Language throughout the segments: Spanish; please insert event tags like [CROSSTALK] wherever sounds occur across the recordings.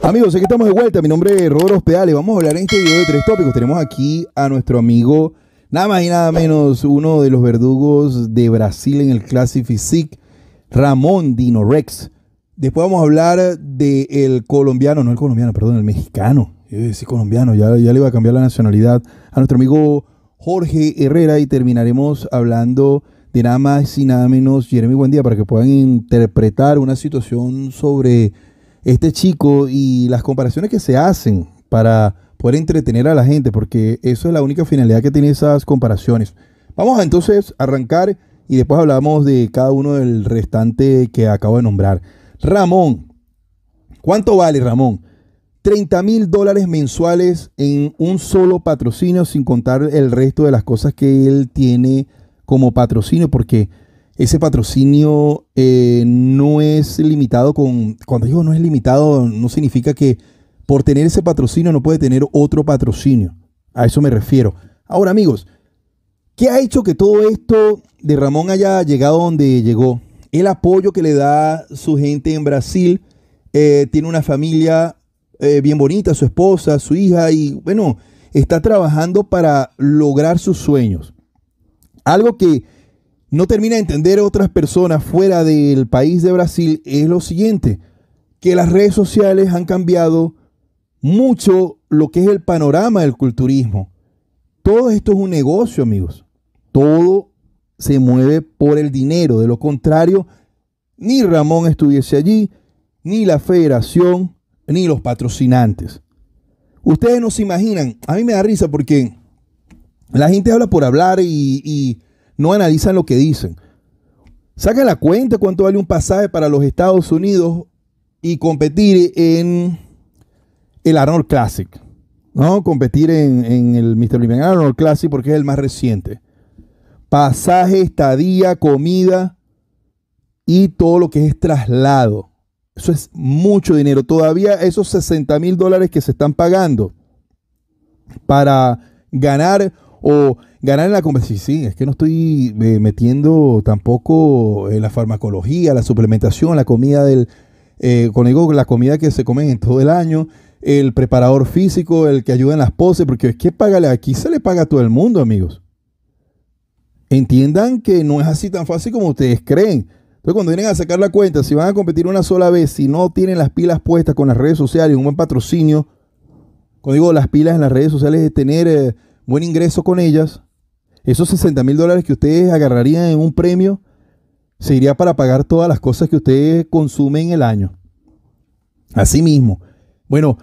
Amigos, aquí estamos de vuelta. Mi nombre es Rodolfo Hospedales. Vamos a hablar en este video de tres tópicos. Tenemos aquí a nuestro amigo, nada más y nada menos, uno de los verdugos de Brasil en el Classic Physique. Ramón Dino Rex. Después vamos a hablar del el colombiano, no el colombiano, perdón, el mexicano. decir colombiano, ya, ya le iba a cambiar la nacionalidad a nuestro amigo Jorge Herrera y terminaremos hablando de nada más y nada menos Jeremy Buendía para que puedan interpretar una situación sobre este chico y las comparaciones que se hacen para poder entretener a la gente, porque eso es la única finalidad que tiene esas comparaciones. Vamos entonces a arrancar y después hablamos de cada uno del restante que acabo de nombrar. Ramón, ¿cuánto vale Ramón? 30 mil dólares mensuales en un solo patrocinio sin contar el resto de las cosas que él tiene como patrocinio porque ese patrocinio eh, no es limitado con, cuando digo no es limitado, no significa que por tener ese patrocinio no puede tener otro patrocinio. A eso me refiero. Ahora amigos, ¿Qué ha hecho que todo esto de Ramón haya llegado donde llegó? El apoyo que le da su gente en Brasil. Eh, tiene una familia eh, bien bonita, su esposa, su hija, y bueno, está trabajando para lograr sus sueños. Algo que no termina de entender otras personas fuera del país de Brasil es lo siguiente, que las redes sociales han cambiado mucho lo que es el panorama del culturismo. Todo esto es un negocio, amigos todo se mueve por el dinero. De lo contrario, ni Ramón estuviese allí, ni la federación, ni los patrocinantes. Ustedes no se imaginan, a mí me da risa porque la gente habla por hablar y, no analizan lo que dicen. Saca la cuenta cuánto vale un pasaje para los Estados Unidos y competir en el Arnold Classic. ¿no? Competir en, el Mr. Olympian Arnold Classic porque es el más reciente pasaje, estadía, comida y todo lo que es traslado. Eso es mucho dinero. Todavía esos 60 mil dólares que se están pagando para ganar o ganar en la conversación. Sí, es que no estoy eh, metiendo tampoco en la farmacología, la suplementación, la comida del. Eh, con la comida que se come en todo el año, el preparador físico, el que ayuda en las poses, porque es que págale, aquí se le paga a todo el mundo, amigos. Entiendan que no es así tan fácil como ustedes creen. Entonces, cuando vienen a sacar la cuenta, si van a competir una sola vez, si no tienen las pilas puestas con las redes sociales, un buen patrocinio, cuando digo las pilas en las redes sociales, de tener eh, buen ingreso con ellas, esos 60 mil dólares que ustedes agarrarían en un premio, se iría para pagar todas las cosas que ustedes consumen el año. Así mismo. Bueno,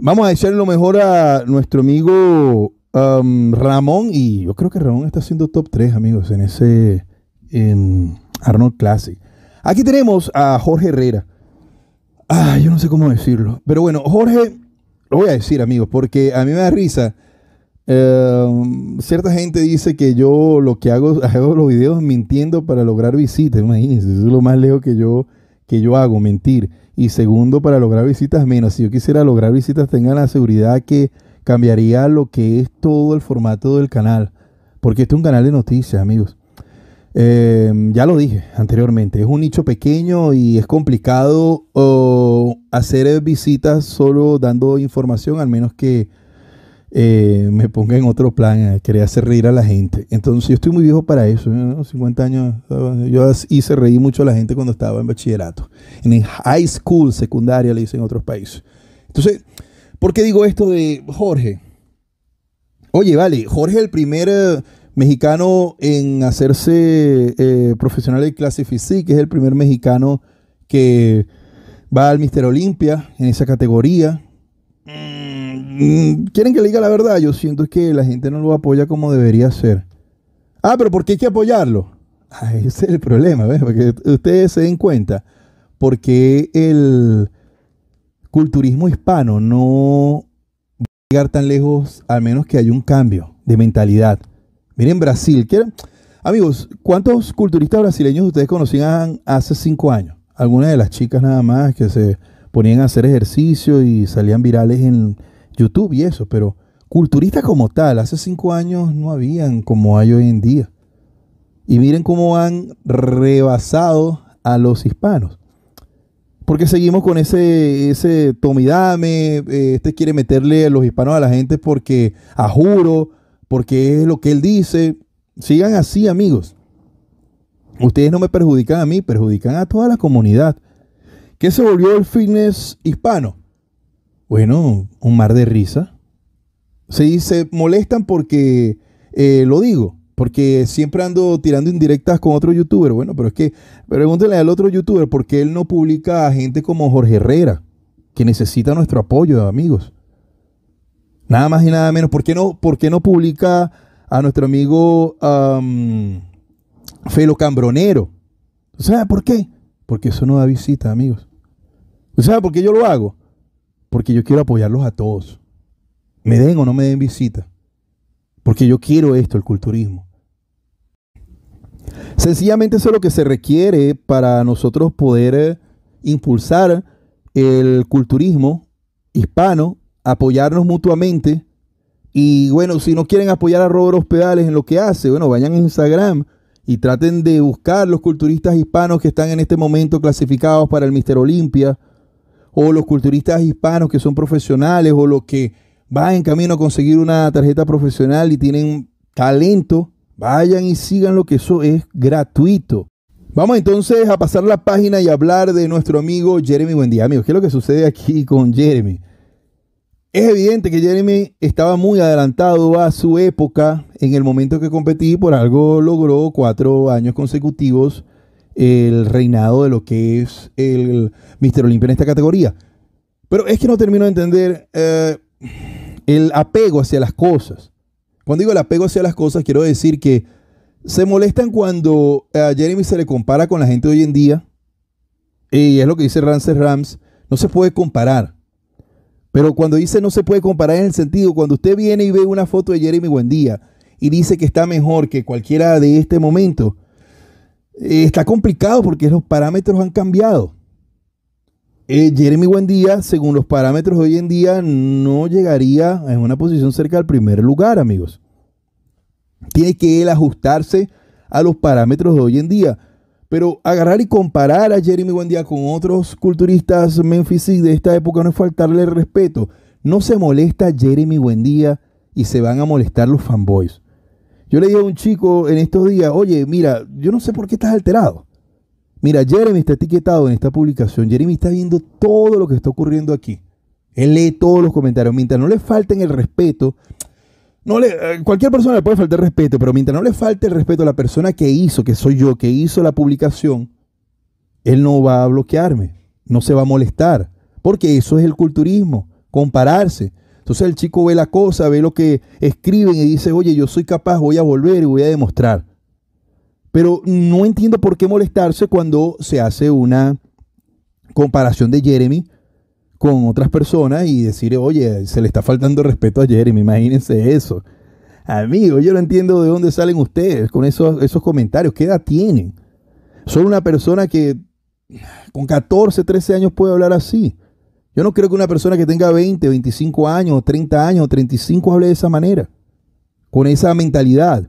vamos a echarle lo mejor a nuestro amigo Ramón, y yo creo que Ramón está haciendo top 3, amigos, en ese em, Arnold Classic. Aquí tenemos a Jorge Herrera. Ah, yo no sé cómo decirlo. Pero bueno, Jorge, lo voy a decir, amigos, porque a mí me da risa. Em, cierta gente dice que yo lo que hago, [LAUGHS] hago los videos mintiendo para lograr visitas. Imagínense, eso es lo más lejos que yo, que yo hago, mentir. Y segundo, para lograr visitas menos. Si yo quisiera lograr visitas, tengan la seguridad que cambiaría lo que es todo el formato del canal, porque este es un canal de noticias, amigos. Eh, ya lo dije anteriormente, es un nicho pequeño y es complicado hacer visitas solo dando información, al menos que eh, me ponga en otro plan, eh, quería hacer reír a la gente. Entonces yo estoy muy viejo para eso, 50 años, yo hice reír mucho a la gente cuando estaba en bachillerato, en el high school, secundaria, le hice en otros países. Entonces, ¿Por qué digo esto de Jorge? Oye, vale, Jorge es el primer eh, mexicano en hacerse eh, profesional de clase física, es el primer mexicano que va al Mister Olimpia en esa categoría. Mm. Mm, ¿Quieren que le diga la verdad? Yo siento que la gente no lo apoya como debería ser. Ah, pero ¿por qué hay que apoyarlo? Ah, ese es el problema, ¿ves? Porque ustedes se den cuenta. Porque el, culturismo hispano no va a llegar tan lejos, al menos que haya un cambio de mentalidad. Miren Brasil. ¿quieren? Amigos, ¿cuántos culturistas brasileños ustedes conocían hace cinco años? Algunas de las chicas nada más que se ponían a hacer ejercicio y salían virales en YouTube y eso, pero culturistas como tal, hace cinco años no habían como hay hoy en día. Y miren cómo han rebasado a los hispanos. Porque seguimos con ese, ese tomidame, eh, este quiere meterle a los hispanos a la gente porque a juro, porque es lo que él dice. Sigan así, amigos. Ustedes no me perjudican a mí, perjudican a toda la comunidad. ¿Qué se volvió el fitness hispano? Bueno, un mar de risa. Se se molestan porque eh, lo digo. Porque siempre ando tirando indirectas con otro youtuber. Bueno, pero es que pregúntenle al otro youtuber por qué él no publica a gente como Jorge Herrera, que necesita nuestro apoyo, amigos. Nada más y nada menos. ¿Por qué no, por no publica a nuestro amigo Felo Cambronero? ¿Sabes por qué? Porque eso no da visita, amigos. ¿Sabes por qué yo lo hago? Porque yo quiero apoyarlos a todos. Me den o no me den visita. Porque yo quiero esto, el culturismo. Sencillamente eso es lo que se requiere para nosotros poder eh, impulsar el culturismo hispano, apoyarnos mutuamente. Y bueno, si no quieren apoyar a Robert Hospedales en lo que hace, bueno, vayan a Instagram y traten de buscar los culturistas hispanos que están en este momento clasificados para el Mister Olimpia, o los culturistas hispanos que son profesionales, o los que van en camino a conseguir una tarjeta profesional y tienen talento Vayan y sigan lo que eso es gratuito. Vamos entonces a pasar la página y hablar de nuestro amigo Jeremy Buen día, Amigos, ¿qué es lo que sucede aquí con Jeremy? Es evidente que Jeremy estaba muy adelantado a su época en el momento que competí, por algo logró cuatro años consecutivos el reinado de lo que es el Mister Olympia en esta categoría. Pero es que no termino de entender eh, el apego hacia las cosas. Cuando digo el apego hacia las cosas, quiero decir que se molestan cuando a Jeremy se le compara con la gente hoy en día. Y es lo que dice Ramses Rams. No se puede comparar. Pero cuando dice no se puede comparar en el sentido, cuando usted viene y ve una foto de Jeremy Buendía y dice que está mejor que cualquiera de este momento, eh, está complicado porque los parámetros han cambiado. Eh, Jeremy Buendía, según los parámetros de hoy en día, no llegaría en una posición cerca del primer lugar, amigos. Tiene que él ajustarse a los parámetros de hoy en día. Pero agarrar y comparar a Jeremy Buendía con otros culturistas Memphis de esta época no es faltarle el respeto. No se molesta Jeremy Buendía y se van a molestar los fanboys. Yo le dije a un chico en estos días, oye, mira, yo no sé por qué estás alterado. Mira, Jeremy está etiquetado en esta publicación. Jeremy está viendo todo lo que está ocurriendo aquí. Él lee todos los comentarios. Mientras no le falten el respeto, no eh, cualquier persona le puede faltar respeto, pero mientras no le falte el respeto a la persona que hizo, que soy yo, que hizo la publicación, él no va a bloquearme, no se va a molestar, porque eso es el culturismo, compararse. Entonces el chico ve la cosa, ve lo que escriben y dice, oye, yo soy capaz, voy a volver y voy a demostrar. Pero no entiendo por qué molestarse cuando se hace una comparación de Jeremy con otras personas y decir, oye, se le está faltando respeto a Jeremy, imagínense eso. Amigo, yo no entiendo de dónde salen ustedes con esos, esos comentarios, ¿qué edad tienen? Solo una persona que con 14, 13 años puede hablar así. Yo no creo que una persona que tenga 20, 25 años, 30 años, 35 hable de esa manera, con esa mentalidad.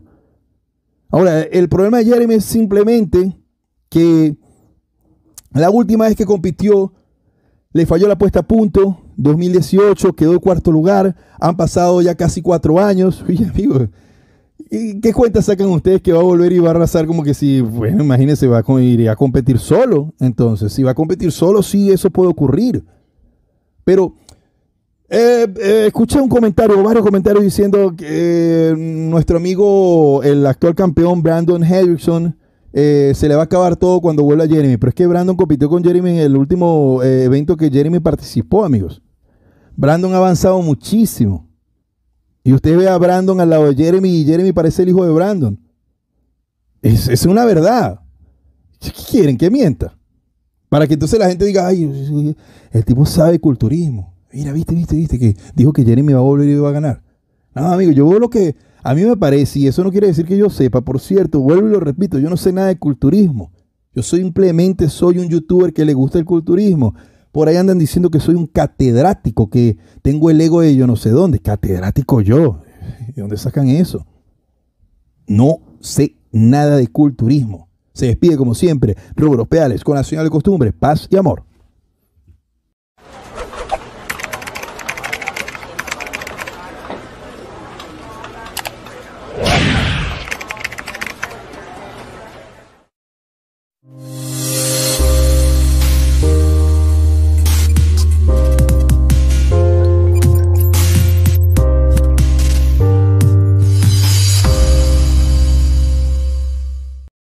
Ahora, el problema de Jeremy es simplemente que la última vez que compitió, le falló la puesta a punto. 2018 quedó cuarto lugar. Han pasado ya casi cuatro años. [LAUGHS] y ¿qué cuentas sacan ustedes que va a volver y va a arrasar? Como que si, bueno, imagínense, va a ir a competir solo. Entonces, si va a competir solo, sí, eso puede ocurrir. Pero eh, eh, escuché un comentario, varios comentarios diciendo que eh, nuestro amigo, el actual campeón Brandon Hendrickson, eh, se le va a acabar todo cuando vuelva Jeremy. Pero es que Brandon compitió con Jeremy en el último evento que Jeremy participó, amigos. Brandon ha avanzado muchísimo. Y usted ve a Brandon al lado de Jeremy y Jeremy parece el hijo de Brandon. Es, una verdad. ¿Qué quieren? Que mienta. Para que entonces la gente diga, ay, el tipo sabe culturismo. Mira, viste, viste, viste, que dijo que Jeremy va a volver y va a ganar. No, amigo, yo veo lo que a mí me parece, y eso no quiere decir que yo sepa, por cierto, vuelvo y lo repito, yo no sé nada de culturismo. Yo simplemente soy un youtuber que le gusta el culturismo. Por ahí andan diciendo que soy un catedrático, que tengo el ego de yo no sé dónde. Catedrático yo. ¿De dónde sacan eso? No sé nada de culturismo. Se despide como siempre, Rubros Peales, con la señal de costumbre, paz y amor.